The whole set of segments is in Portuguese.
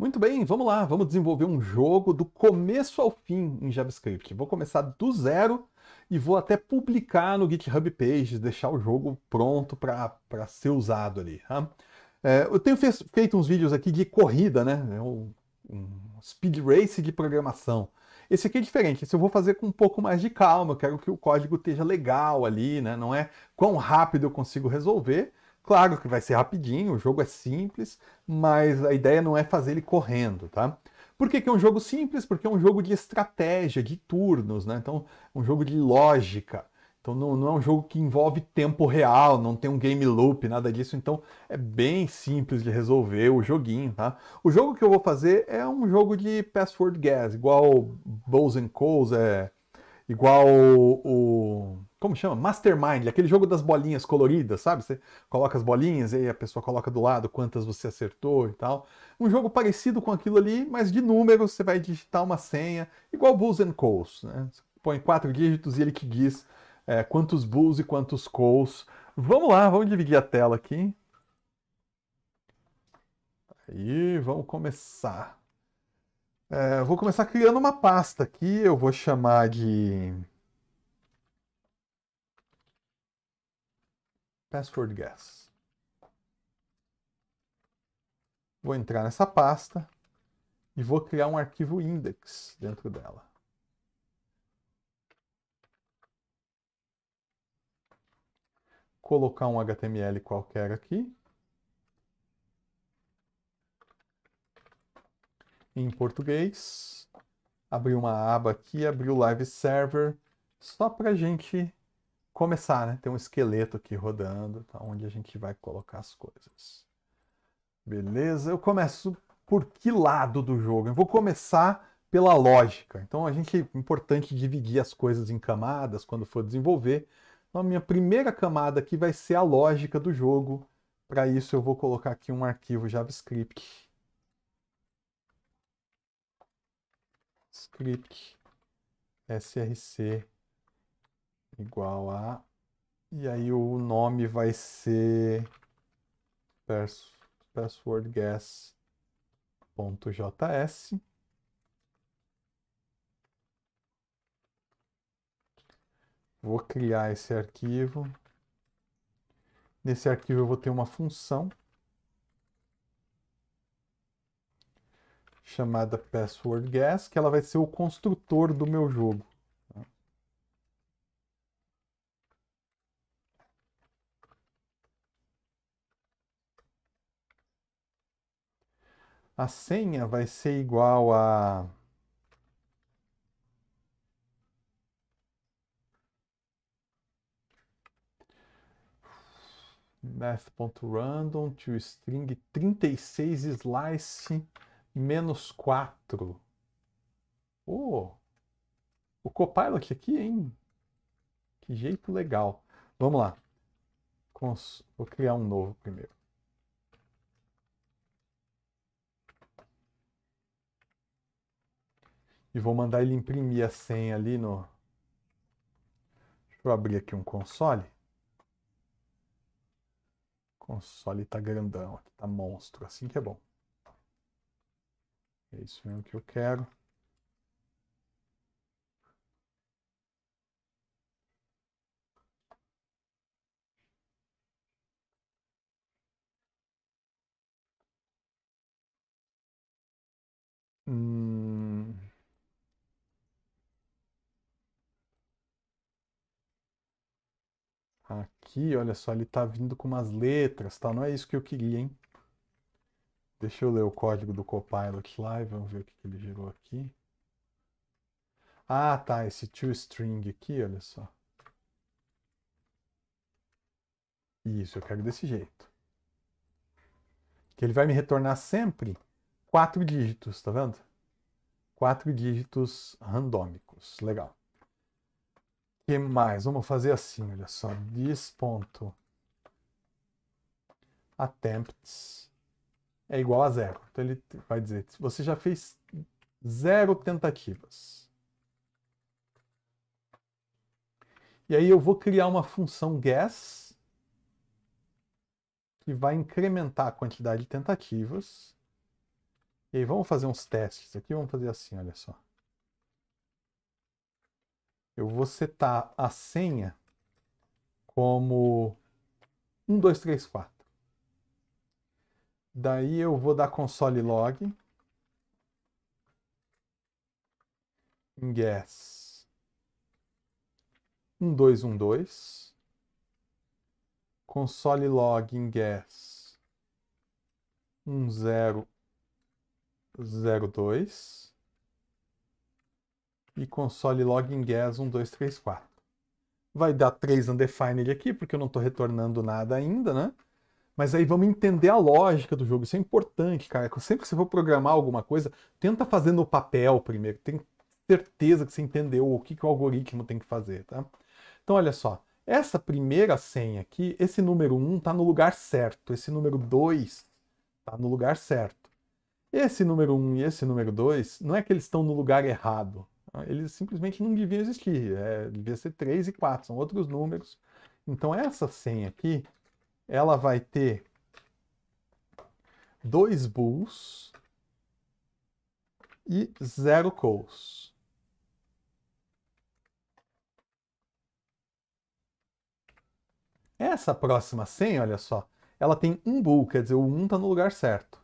Muito bem, vamos lá, vamos desenvolver um jogo do começo ao fim em JavaScript. Vou começar do zero e vou até publicar no GitHub Pages, deixar o jogo pronto para ser usado ali. Tá? É, eu tenho feito uns vídeos aqui de corrida, né? É um, um speed race de programação. Esse aqui é diferente, esse eu vou fazer com um pouco mais de calma, eu quero que o código esteja legal ali, né? Não é quão rápido eu consigo resolver, Claro que vai ser rapidinho, o jogo é simples, mas a ideia não é fazer ele correndo, tá? Por que, que, é um jogo simples? Porque é um jogo de estratégia, de turnos, né? Então, é um jogo de lógica. Então, não, não, é um jogo que envolve tempo real, não tem um game loop, nada disso. Então, é bem simples de resolver o joguinho, tá? O jogo que eu vou fazer é um jogo de password guess, igual Bows and Calls, é... Igual o como chama? Mastermind, aquele jogo das bolinhas coloridas, sabe? Você coloca as bolinhas e aí a pessoa coloca do lado quantas você acertou e tal. Um jogo parecido com aquilo ali, mas de números, você vai digitar uma senha, igual Bulls and Calls, né? Você põe quatro dígitos e ele que diz é, quantos Bulls e quantos Calls. Vamos lá, vamos dividir a tela aqui. Aí, vamos começar. É, vou começar criando uma pasta aqui, eu vou chamar de password guess. Vou entrar nessa pasta e vou criar um arquivo index dentro dela. Colocar um HTML qualquer aqui. Em português. Abrir uma aba aqui, abrir o live server, só para a gente começar, né? Tem um esqueleto aqui rodando, tá? onde a gente vai colocar as coisas. Beleza? Eu começo por que lado do jogo? Eu vou começar pela lógica. Então, a gente é importante dividir as coisas em camadas quando for desenvolver. Então, a minha primeira camada aqui vai ser a lógica do jogo. Para isso, eu vou colocar aqui um arquivo JavaScript. Script src igual a. E aí o nome vai ser pass, passwordguess.js. Vou criar esse arquivo. Nesse arquivo eu vou ter uma função chamada passwordguess, que ela vai ser o construtor do meu jogo. a senha vai ser igual a math.random to string 36 slice menos 4. Oh, o Copilot aqui, hein? Que jeito legal. Vamos lá. Vou criar um novo primeiro. e vou mandar ele imprimir a senha ali no. Deixa eu abrir aqui um console. O console tá grandão, aqui tá monstro, assim que é bom. É isso mesmo que eu quero. Hum. aqui, olha só, ele está vindo com umas letras, tá? Não é isso que eu queria, hein? Deixa eu ler o código do Copilot lá e vamos ver o que, que ele gerou aqui. Ah, tá, esse toString aqui, olha só. Isso, eu quero desse jeito. Que ele vai me retornar sempre quatro dígitos, tá vendo? Quatro dígitos randômicos. Legal que mais? Vamos fazer assim, olha só. This ponto attempts é igual a zero. Então ele vai dizer, você já fez zero tentativas. E aí eu vou criar uma função guess que vai incrementar a quantidade de tentativas. E aí vamos fazer uns testes aqui, vamos fazer assim, olha só eu vou setar a senha como 1234. Daí eu vou dar console log guess 1212 console log guess 1002 e console login guess 1234. Vai dar 3 undefined aqui, porque eu não estou retornando nada ainda, né? Mas aí vamos entender a lógica do jogo. Isso é importante, cara. Sempre que você for programar alguma coisa, tenta fazer no papel primeiro. Tem certeza que você entendeu o que, que o algoritmo tem que fazer, tá? Então, olha só. Essa primeira senha aqui, esse número 1 está no lugar certo. Esse número 2 está no lugar certo. Esse número 1 e esse número 2, não é que eles estão no lugar errado. Ah, ele simplesmente não devia existir. É, devia ser 3 e 4, são outros números. Então essa senha aqui, ela vai ter dois bulls e zero calls. Essa próxima senha, olha só, ela tem um bull, quer dizer, o 1 um está no lugar certo.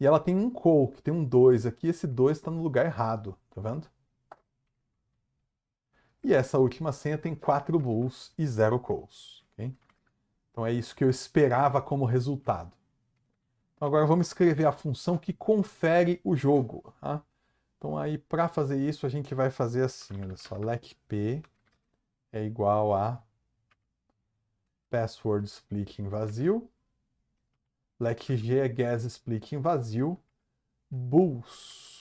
E ela tem um call, que tem um 2 aqui, esse 2 está no lugar errado, tá vendo? E essa última senha tem 4 bulls e 0 calls. Okay? Então é isso que eu esperava como resultado. Então, agora vamos escrever a função que confere o jogo. Tá? Então aí para fazer isso a gente vai fazer assim, olha só, lec p é igual a password split em vazio, lec g é guess split em vazio, bulls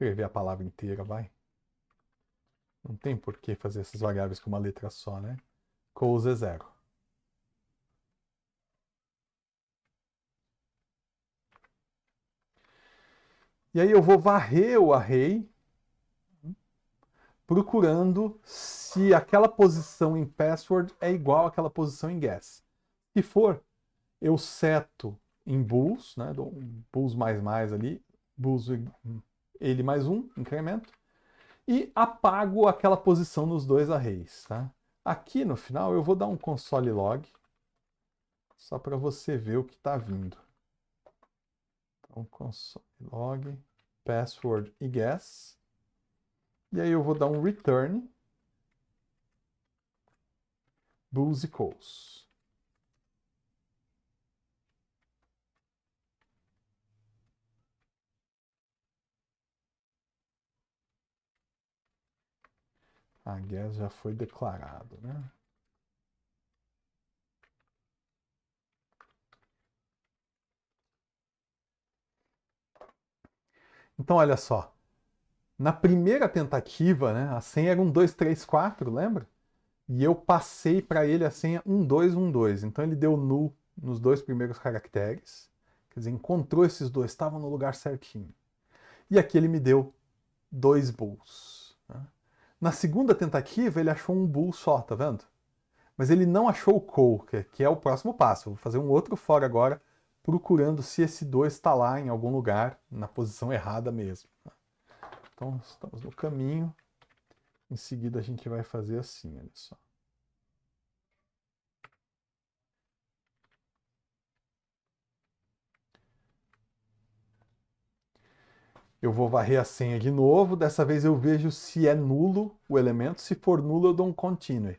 Escrever a palavra inteira, vai. Não tem por que fazer essas variáveis com uma letra só, né? Cous é zero. E aí eu vou varrer o array procurando se aquela posição em password é igual àquela posição em guess. Se for, eu seto em bools, né, dou um bools mais mais ali, bools ele mais um incremento, e apago aquela posição nos dois arrays. Tá? Aqui no final eu vou dar um console log, só para você ver o que está vindo. Então, console log, password e guess. E aí eu vou dar um return, bulls equals. a guerra já foi declarada, né? Então, olha só. Na primeira tentativa, né, a senha era 1, 2, 3, 4, lembra? E eu passei para ele a senha 1, 2, 1, 2. Então ele deu null nos dois primeiros caracteres. Quer dizer, encontrou esses dois, estavam no lugar certinho. E aqui ele me deu dois bulls. Na segunda tentativa, ele achou um bull só, tá vendo? Mas ele não achou o coker, que é o próximo passo. Vou fazer um outro fora agora, procurando se esse 2 está lá em algum lugar, na posição errada mesmo. Então, estamos no caminho. Em seguida, a gente vai fazer assim, olha só. Eu vou varrer a senha de novo. Dessa vez eu vejo se é nulo o elemento. Se for nulo, eu dou um continue.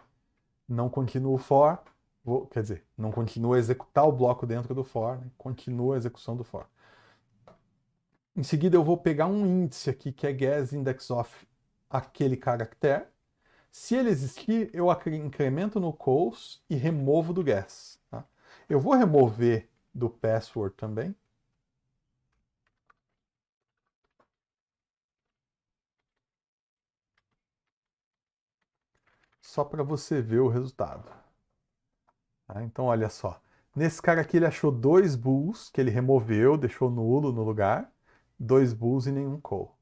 Não continuo for, vou, quer dizer, não continua a executar o bloco dentro do for, né? continua a execução do for. Em seguida, eu vou pegar um índice aqui que é guess index of aquele caractere. Se ele existir, eu incremento no calls e removo do guess. Tá? Eu vou remover do password também, só para você ver o resultado. Tá? Então, olha só. Nesse cara aqui, ele achou dois bulls que ele removeu, deixou nulo no lugar. Dois bulls e nenhum call.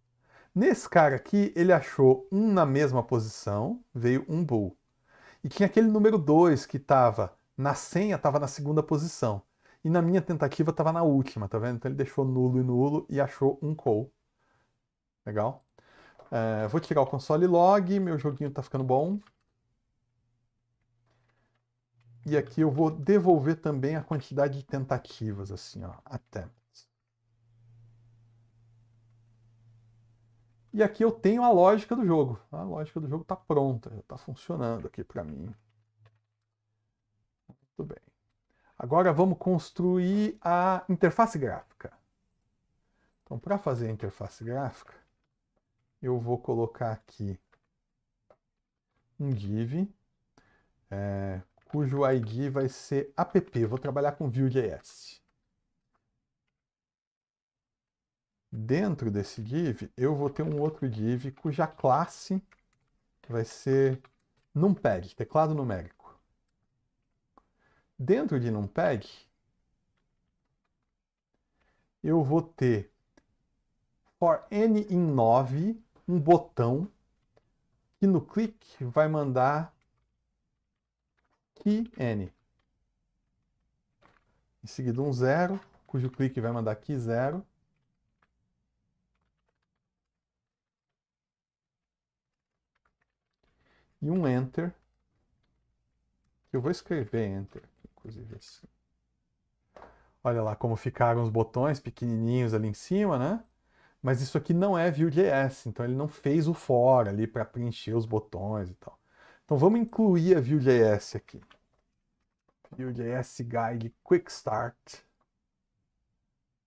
Nesse cara aqui, ele achou um na mesma posição, veio um bull. E tinha aquele número 2 que estava na senha, estava na segunda posição. E na minha tentativa estava na última, tá vendo? Então ele deixou nulo e nulo e achou um call. Legal? É, vou tirar o console log, meu joguinho está ficando bom. E aqui eu vou devolver também a quantidade de tentativas, assim, ó, attempts. E aqui eu tenho a lógica do jogo. A lógica do jogo está pronta, já está funcionando aqui para mim. Muito bem. Agora vamos construir a interface gráfica. Então, para fazer a interface gráfica, eu vou colocar aqui um div é, cujo ID vai ser app. Vou trabalhar com Vue.js. Dentro desse div, eu vou ter um outro div cuja classe vai ser numpeg, teclado numérico. Dentro de numpeg, eu vou ter for n em 9, um botão que no clique vai mandar key n. Em seguida um zero, cujo clique vai mandar key zero. E um enter. Eu vou escrever enter, inclusive assim. Olha lá como ficaram os botões pequenininhos ali em cima, né? Mas isso aqui não é Vue.js, então ele não fez o for ali para preencher os botões e tal. Então vamos incluir a Vue.js aqui. Vue.js guide quick start.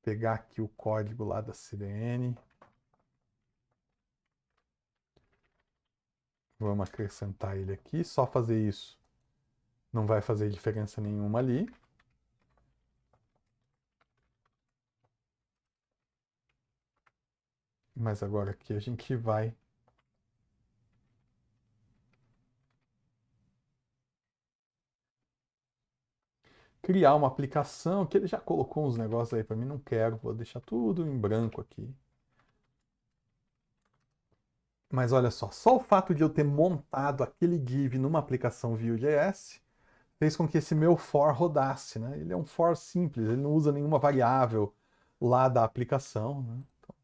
Pegar aqui o código lá da CDN. Vamos acrescentar ele aqui. Só fazer isso não vai fazer diferença nenhuma ali. Mas agora aqui a gente vai criar uma aplicação, que ele já colocou uns negócios aí para mim, não quero, vou deixar tudo em branco aqui. Mas olha só, só o fato de eu ter montado aquele div numa aplicação Vue.js fez com que esse meu for rodasse, né? Ele é um for simples, ele não usa nenhuma variável lá da aplicação, né? Então,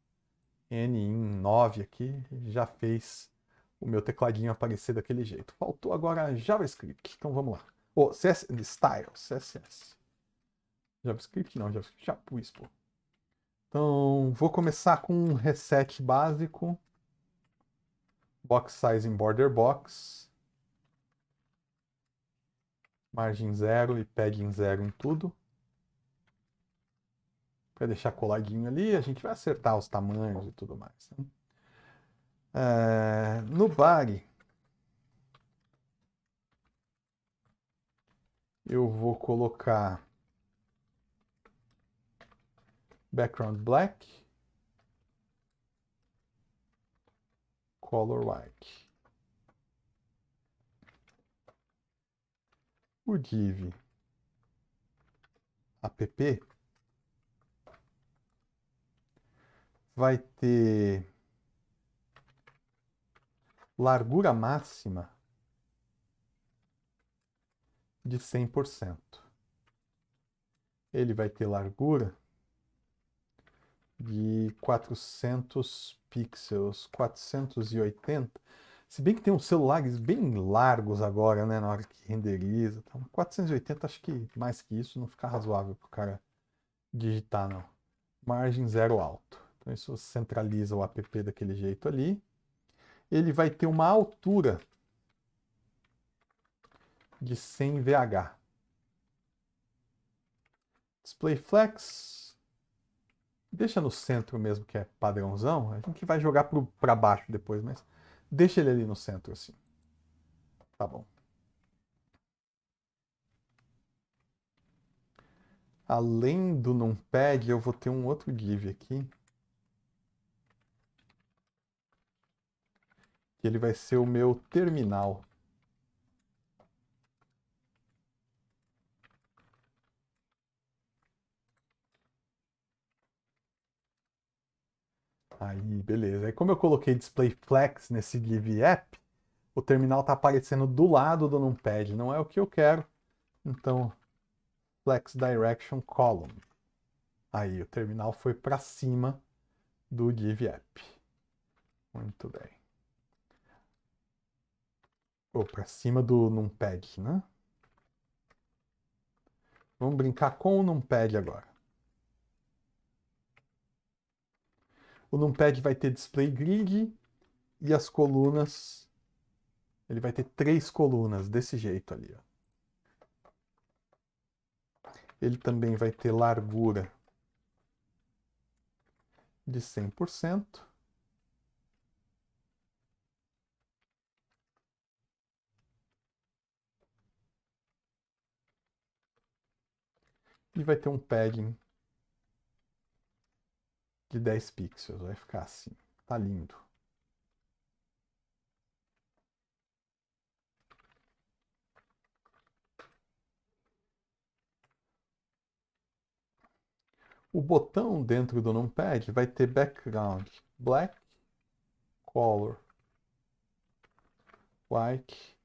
n em 9 aqui já fez o meu tecladinho aparecer daquele jeito. Faltou agora JavaScript, então vamos lá. Pô, CSS, style, CSS. JavaScript não, JavaScript já pus, pô. Então, vou começar com um reset básico. Box size em border box. Margem zero e padding zero em tudo. Vai deixar coladinho ali, a gente vai acertar os tamanhos e tudo mais. Né? É, no body Eu vou colocar background black, color white. O div app vai ter largura máxima de 100%. Ele vai ter largura de 400 pixels, 480. Se bem que tem uns celulares bem largos agora, né, na hora que renderiza, tá? 480 acho que mais que isso não fica razoável pro cara digitar não. Margem zero alto. Então isso centraliza o app daquele jeito ali. Ele vai ter uma altura de 100 VH. Display Flex, deixa no centro mesmo, que é padrãozão. A gente vai jogar para baixo depois, mas deixa ele ali no centro assim. Tá bom. Além do numpad, eu vou ter um outro div aqui. Que ele vai ser o meu terminal. Aí, beleza. Aí, como eu coloquei Display Flex nesse Live App, o terminal está aparecendo do lado do numpad, não é o que eu quero. Então, Flex Direction Column. Aí, o terminal foi para cima do Live App. Muito bem. Ou para cima do numpad, né? Vamos brincar com o numpad agora. O numpad vai ter display grid e as colunas. Ele vai ter três colunas desse jeito ali. Ó. Ele também vai ter largura de 100%. E vai ter um padding de 10 pixels. Vai ficar assim. Tá lindo. O botão dentro do numpad vai ter background black, color, white,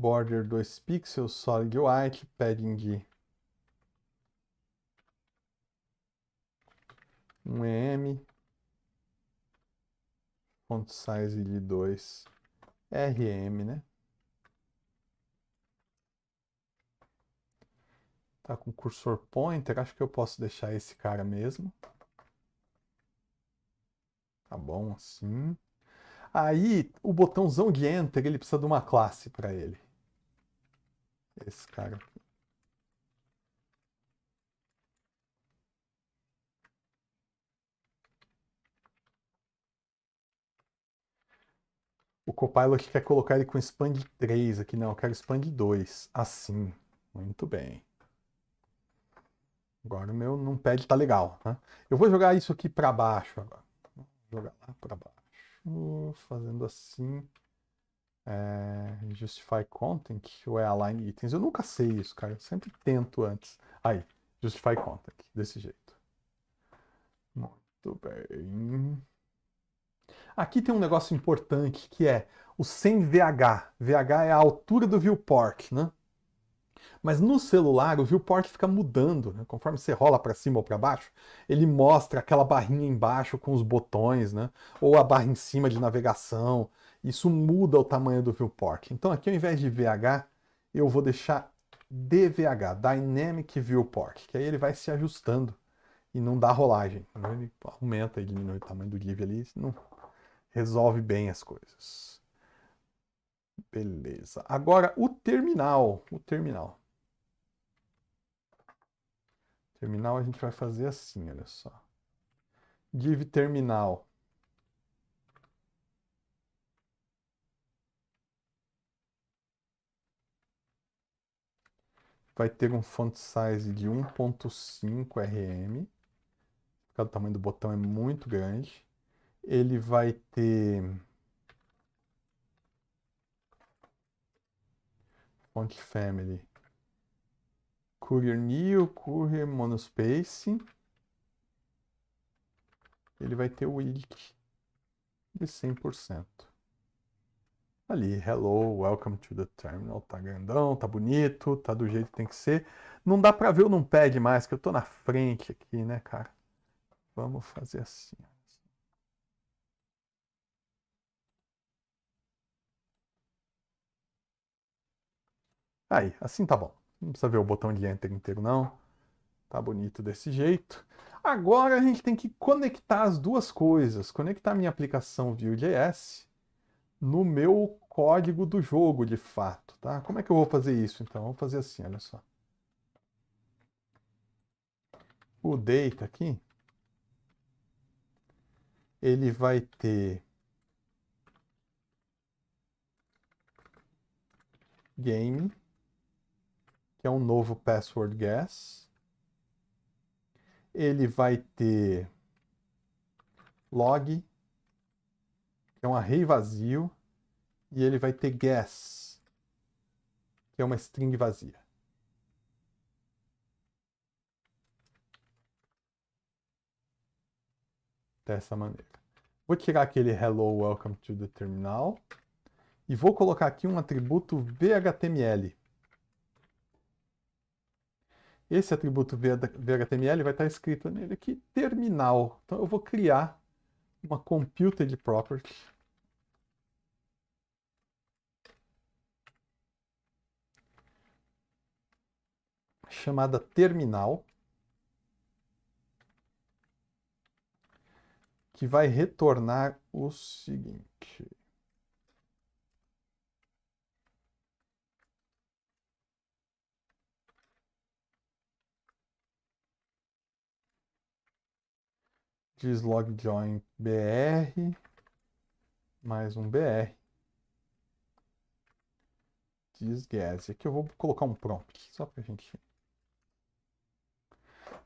border 2 pixels, solid white, padding 1 m font size de 2 rm, né? Tá com cursor pointer, acho que eu posso deixar esse cara mesmo. Tá bom assim. Aí, o botãozão de enter, ele precisa de uma classe para ele. Esse cara. O Copilot quer colocar ele com expand 3 aqui. Não, eu quero expand 2. Assim. Ah, Muito bem. Agora o meu não pede tá legal. Né? Eu vou jogar isso aqui para baixo agora. Vou jogar lá para baixo. Fazendo assim é, justify content ou é align itens? Eu nunca sei isso, cara. Eu sempre tento antes. Aí, justify content, desse jeito. Muito bem. Aqui tem um negócio importante que é o sem VH. VH é a altura do viewport, né? Mas no celular o viewport fica mudando, né? conforme você rola para cima ou para baixo, ele mostra aquela barrinha embaixo com os botões, né? Ou a barra em cima de navegação, isso muda o tamanho do viewport. Então aqui ao invés de VH, eu vou deixar DVH, Dynamic Viewport, que aí ele vai se ajustando e não dá rolagem. Ele aumenta e diminui o tamanho do div ali, não resolve bem as coisas. Beleza. Agora o terminal, o terminal. Terminal a gente vai fazer assim, olha só. Div terminal vai ter um font size de 1.5 RM, o tamanho do botão é muito grande. Ele vai ter font family Courier New, Courier Monospace. Ele vai ter o width de 100% ali, hello, welcome to the terminal, tá grandão, tá bonito, tá do jeito que tem que ser. Não dá pra ver o numpad mais, que eu tô na frente aqui, né, cara? Vamos fazer assim. Aí, assim tá bom. Não precisa ver o botão de enter inteiro, não. Tá bonito desse jeito. Agora a gente tem que conectar as duas coisas. Conectar minha aplicação Vue.js no meu código do jogo, de fato, tá? Como é que eu vou fazer isso, então? Vou fazer assim, olha só. O data aqui, ele vai ter game, que é um novo password guess. Ele vai ter log, que é um array vazio, e ele vai ter guess, que é uma string vazia. Dessa maneira. Vou tirar aquele hello, welcome to the terminal, e vou colocar aqui um atributo VHTML. Esse atributo VHTML vai estar escrito nele aqui terminal. Então eu vou criar uma computed property. chamada terminal que vai retornar o seguinte diz join br mais um br diz guess. Aqui eu vou colocar um prompt só para a gente.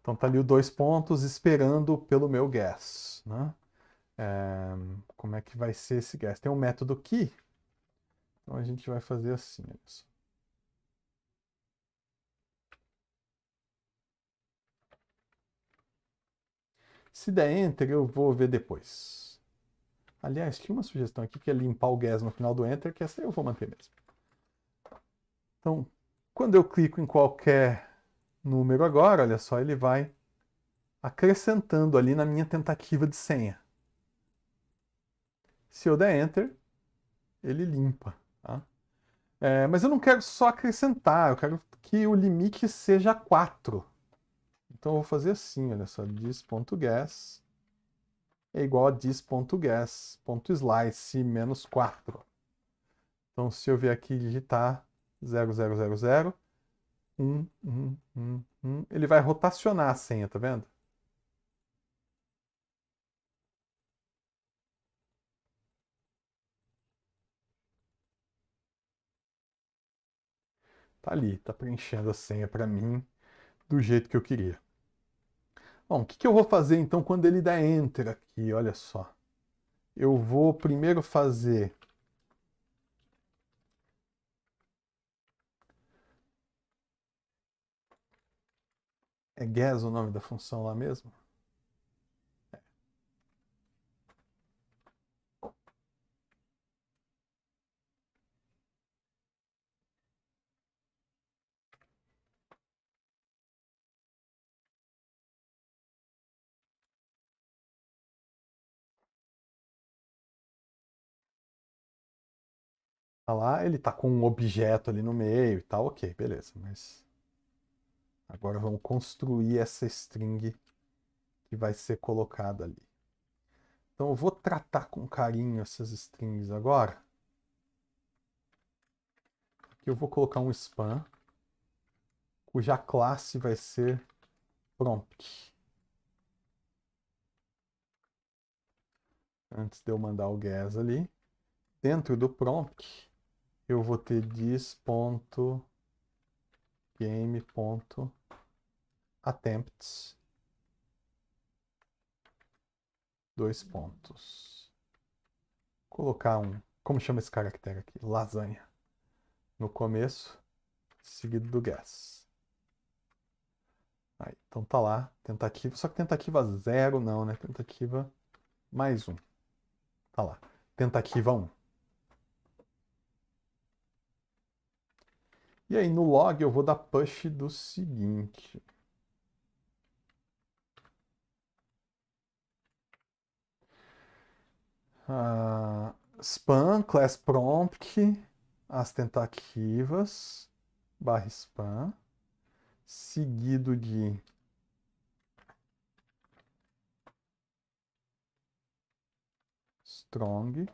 Então tá ali o dois pontos esperando pelo meu guess, né? É, como é que vai ser esse guess? Tem um método key. Então a gente vai fazer assim, olha só. Se der Enter, eu vou ver depois. Aliás, tinha uma sugestão aqui que é limpar o gas no final do Enter, que essa eu vou manter mesmo. Então, quando eu clico em qualquer número agora, olha só, ele vai acrescentando ali na minha tentativa de senha. Se eu der Enter, ele limpa. Tá? É, mas eu não quero só acrescentar, eu quero que o limite seja 4. Então eu vou fazer assim, olha só, dis.gas é igual a dis.gas.slice menos 4. Então se eu vier aqui digitar 0000, 1, 1, 1, 1, ele vai rotacionar a senha, tá vendo? Tá ali, tá preenchendo a senha para mim do jeito que eu queria. Bom, o que, que eu vou fazer então quando ele dá Enter aqui? Olha só. Eu vou primeiro fazer... É guess o nome da função lá mesmo? Tá lá, ele tá com um objeto ali no meio e tal, ok, beleza, mas agora vamos construir essa string que vai ser colocada ali. Então eu vou tratar com carinho essas strings agora. Aqui eu vou colocar um span, cuja classe vai ser prompt. Antes de eu mandar o gas ali, dentro do prompt, eu vou ter dis.game.attempts dois pontos. Colocar um, como chama esse caractere aqui? Lasanha. No começo, seguido do gas. Aí, então tá lá, tentativa, só que tentativa zero não, né? Tentativa mais um. Tá lá, tentativa Um. E aí no log eu vou dar push do seguinte. Uh, ah, span, class prompt, as tentativas, barra span, seguido de strong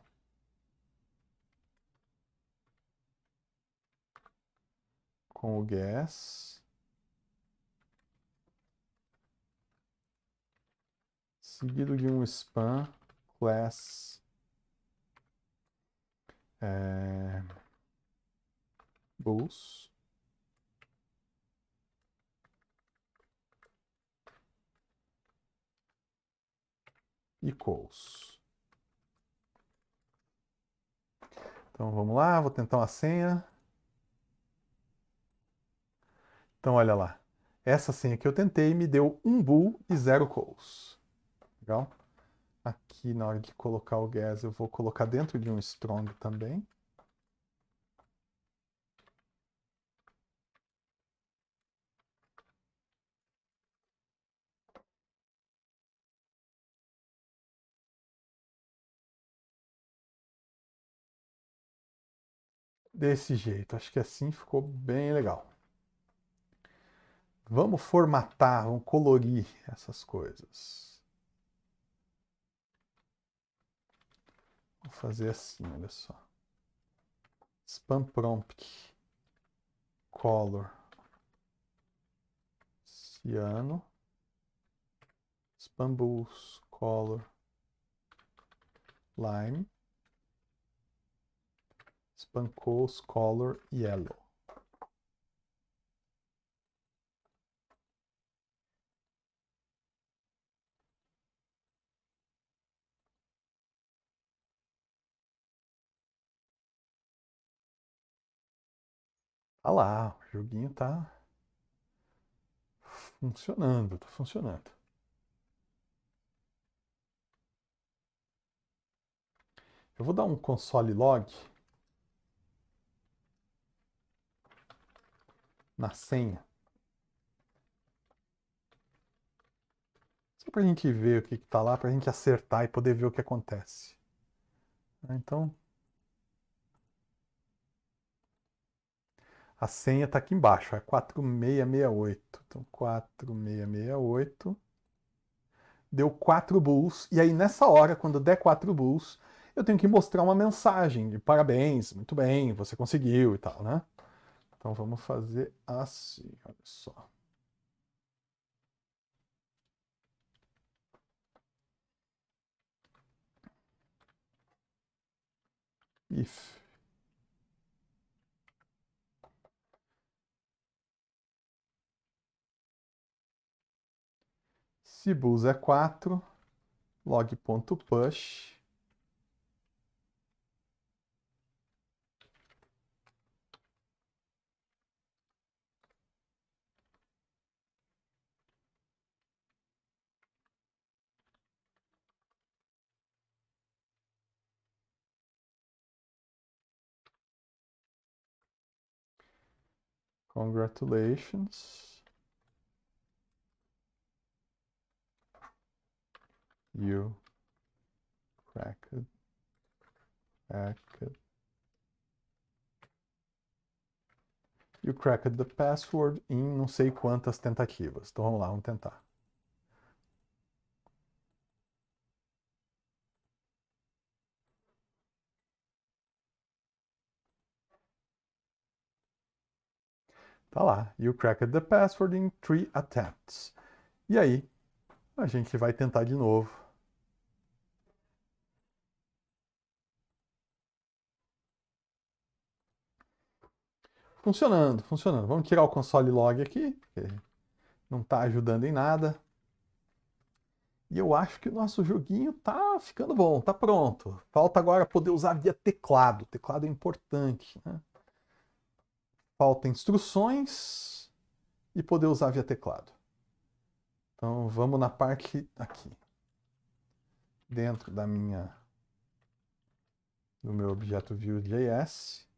com o gas. Seguido de um span class é, bulls. Equals. Então vamos lá, vou tentar uma senha. Então, olha lá. Essa senha que eu tentei me deu um bool e zero calls. Legal? Aqui, na hora de colocar o gas, eu vou colocar dentro de um strong também. desse jeito. Acho que assim ficou bem legal. Vamos formatar, vamos colorir essas coisas. Vou fazer assim, olha só. Spam prompt color ciano spam bools color lime spam coals color yellow Tá lá, o joguinho tá funcionando, tá funcionando. Eu vou dar um console log na senha. Só para a gente ver o que está lá, para a gente acertar e poder ver o que acontece. Então, A senha está aqui embaixo, é 4668. Então, 4668. Deu 4 bulls. E aí, nessa hora, quando der 4 bulls, eu tenho que mostrar uma mensagem de parabéns, muito bem, você conseguiu e tal, né? Então, vamos fazer assim, olha só. If Se é quatro. é 4, log.push. Congratulations. you cracked, cracked, you cracked the password em não sei quantas tentativas. Então vamos lá, vamos tentar. Tá lá, you cracked the password in three attempts. E aí, a gente vai tentar de novo Funcionando, funcionando. Vamos tirar o console log aqui, porque não está ajudando em nada. E eu acho que o nosso joguinho tá ficando bom, tá pronto. Falta agora poder usar via teclado. teclado é importante. Né? Falta instruções e poder usar via teclado. Então vamos na parte aqui. Dentro da minha do meu objeto Vue.js.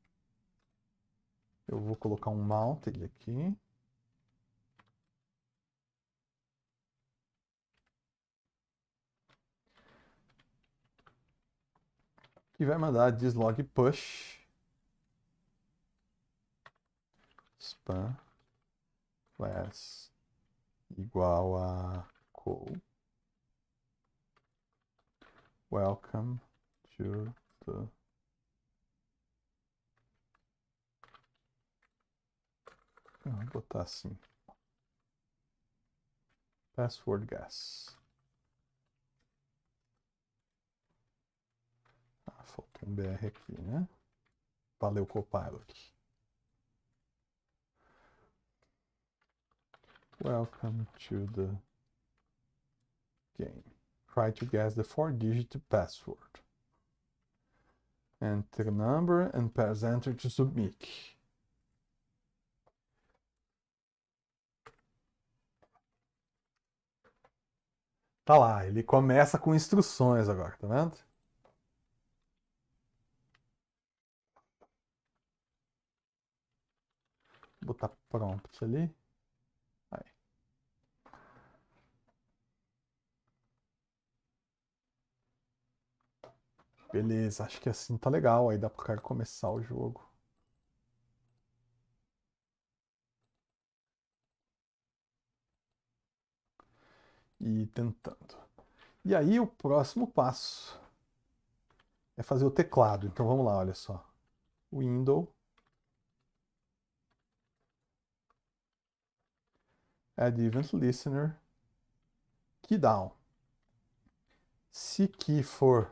Eu vou colocar um mounted aqui. E vai mandar dislog push spam class igual a call welcome to the Vou botar assim. Password gas. Ah, faltou um BR aqui, né? Valeu, Copilot. Welcome to the game. Try to guess the four-digit password. Enter number and press enter to submit. Tá lá, ele começa com instruções agora, tá vendo? Vou botar prompt ali. Aí. Beleza, acho que assim tá legal. Aí dá pro cara começar o jogo. e tentando. E aí o próximo passo é fazer o teclado. Então vamos lá, olha só. Window add event listener key down. Se key for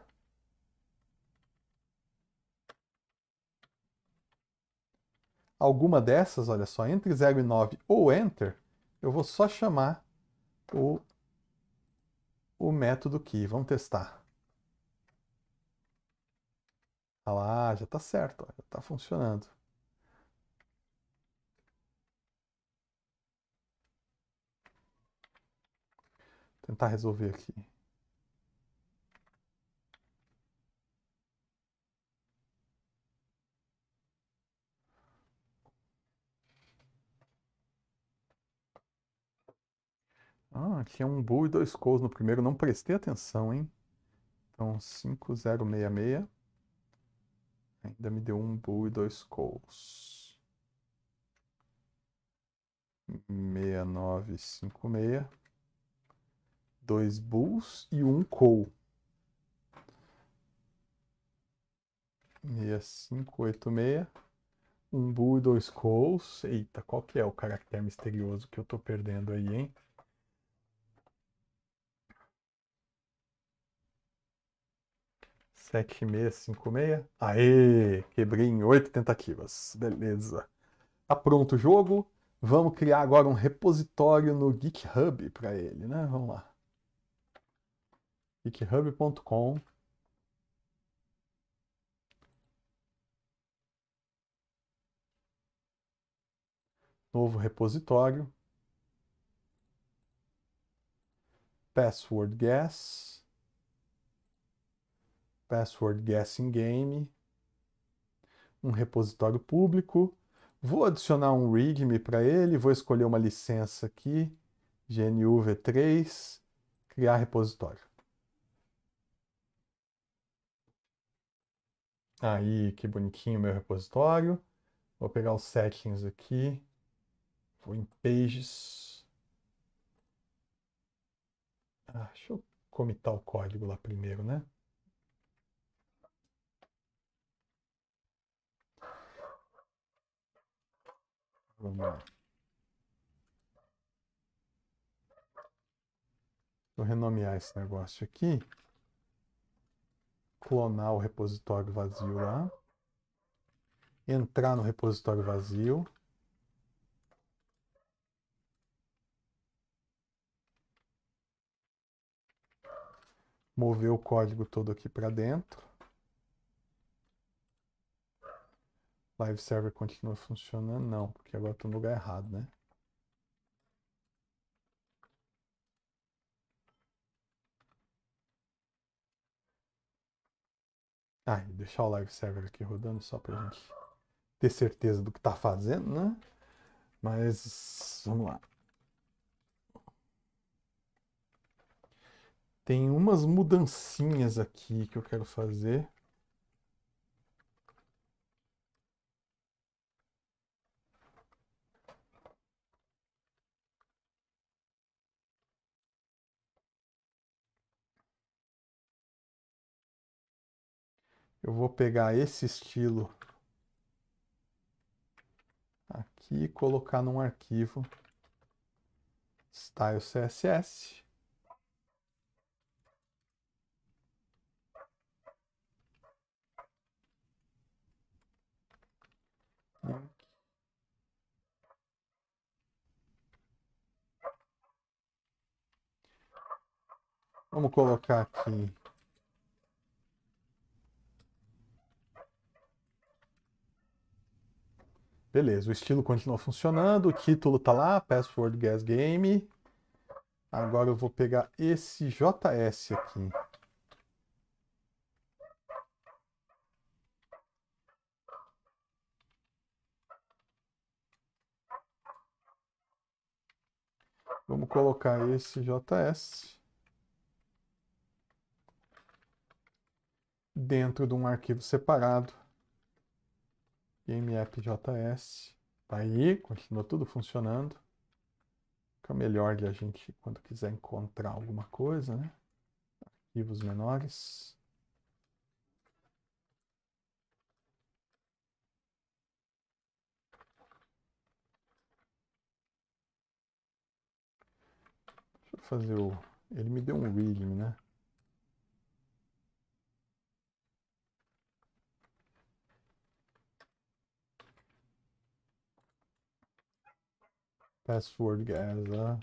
alguma dessas, olha só, entre 0 e 9 ou enter, eu vou só chamar o o método key. Vamos testar. Olha tá lá, já está certo, ó, já está funcionando. Vou tentar resolver aqui. Ah, tinha um bull e dois calls no primeiro. Não prestei atenção, hein? Então, 5066. Ainda me deu um bull e dois cols. 6956. Dois bulls e um col. 6586. Um bull e dois calls. Eita, qual que é o caractere misterioso que eu tô perdendo aí, hein? 7656. Aê! Quebrei em 8 tentativas. Beleza. Tá pronto o jogo. Vamos criar agora um repositório no GitHub para ele, né? Vamos lá. github.com Novo repositório. Password guess. Password Guessing Game, um repositório público. Vou adicionar um README para ele, vou escolher uma licença aqui, GNU V3, criar repositório. Aí, que bonitinho meu repositório. Vou pegar os settings aqui, vou em Pages. Ah, deixa eu comitar o código lá primeiro, né? Vamos lá. Vou renomear esse negócio aqui. Clonar o repositório vazio lá. Entrar no repositório vazio. Mover o código todo aqui para dentro. Live server continua funcionando? Não, porque agora estou no lugar errado, né? Ah, deixar o live server aqui rodando só para gente ter certeza do que está fazendo, né? Mas vamos lá. Tem umas mudancinhas aqui que eu quero fazer. Eu vou pegar esse estilo aqui e colocar num arquivo style CSS. Vamos colocar aqui Beleza, o estilo continua funcionando, o título tá lá, Password Gas Game. Agora eu vou pegar esse JS aqui. Vamos colocar esse JS dentro de um arquivo separado. MFJS. Tá aí, continua tudo funcionando. Fica é melhor de a gente, quando quiser encontrar alguma coisa, né? Arquivos menores. Deixa eu fazer o... Ele me deu um readme, né? password as a ah,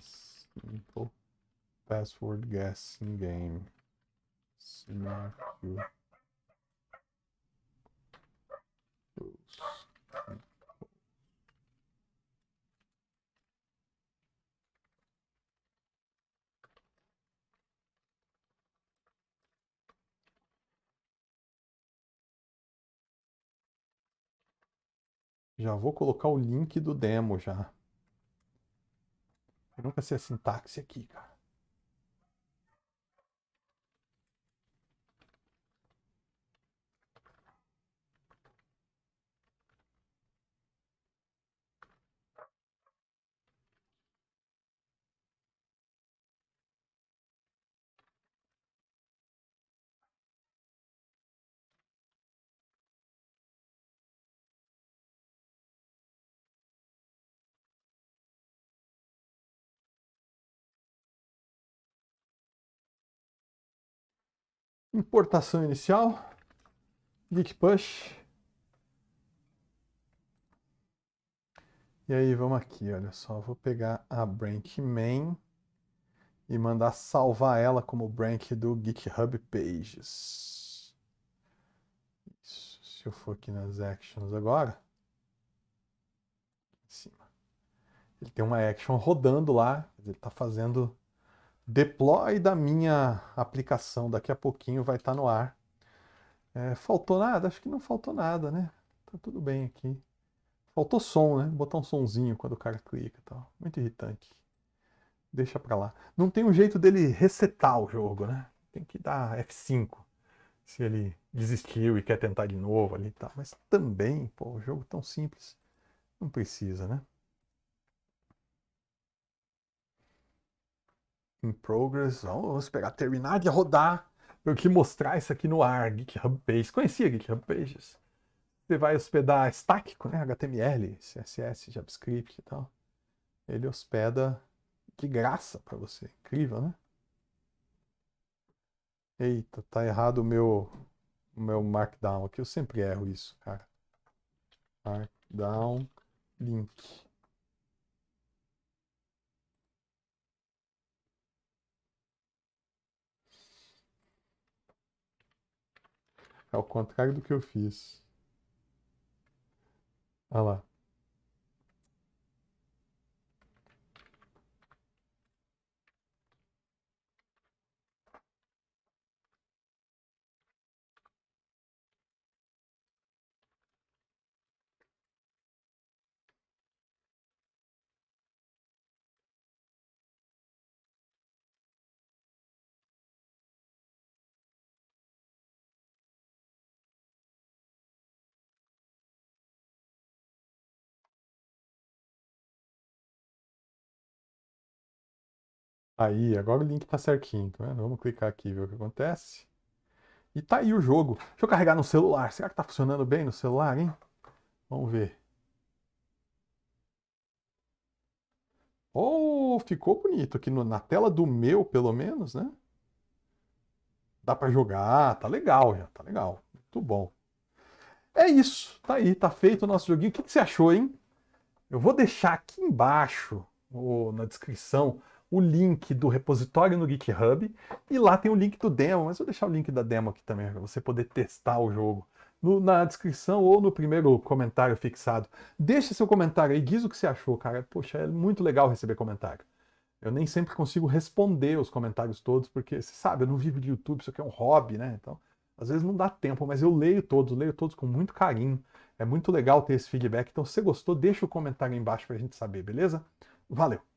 simple password guessing game. Simulacru. Já vou colocar o link do demo já. Eu nunca sei a sintaxe aqui, cara. importação inicial, git push. E aí vamos aqui, olha só, vou pegar a branch main e mandar salvar ela como branch do GitHub Pages. Isso. Se eu for aqui nas actions agora, em cima, ele tem uma action rodando lá, ele está fazendo deploy da minha aplicação daqui a pouquinho vai estar tá no ar. É, faltou nada? Acho que não faltou nada, né? Tá tudo bem aqui. Faltou som, né? Botar um sonzinho quando o cara clica e tal. Muito irritante. Deixa pra lá. Não tem um jeito dele resetar o jogo, né? Tem que dar F5. Se ele desistiu e quer tentar de novo ali e tal. Mas também, pô, o jogo tão simples. Não precisa, né? in progress. Vamos pegar, terminar de rodar. Eu que mostrar isso aqui no ar, GitHub Pages. Conhecia GitHub Pages. Você vai hospedar estático, né? HTML, CSS, JavaScript e tal. Ele hospeda de graça para você. Incrível, né? Eita, tá errado o meu, o meu markdown aqui. Eu sempre erro isso, cara. Markdown link. Ao contrário do que eu fiz. Olha lá. Aí, agora o link tá certinho, né? Vamos clicar aqui e ver o que acontece. E tá aí o jogo. Deixa eu carregar no celular. Será que tá funcionando bem no celular, hein? Vamos ver. Oh, ficou bonito aqui no, na tela do meu, pelo menos, né? Dá para jogar, tá legal já, tá legal. Muito bom. É isso, tá aí, tá feito o nosso joguinho. O que, que você achou, hein? Eu vou deixar aqui embaixo, ou na descrição, o link do repositório no GitHub e lá tem o link do demo, mas vou deixar o link da demo aqui também para você poder testar o jogo. No, na descrição ou no primeiro comentário fixado. Deixa seu comentário aí, diz o que você achou, cara. Poxa, é muito legal receber comentário. Eu nem sempre consigo responder os comentários todos, porque você sabe, eu não vivo de YouTube, isso aqui é um hobby, né? Então, às vezes não dá tempo, mas eu leio todos, leio todos com muito carinho. É muito legal ter esse feedback. Então, se você gostou, deixa o comentário aí embaixo pra gente saber, beleza? Valeu!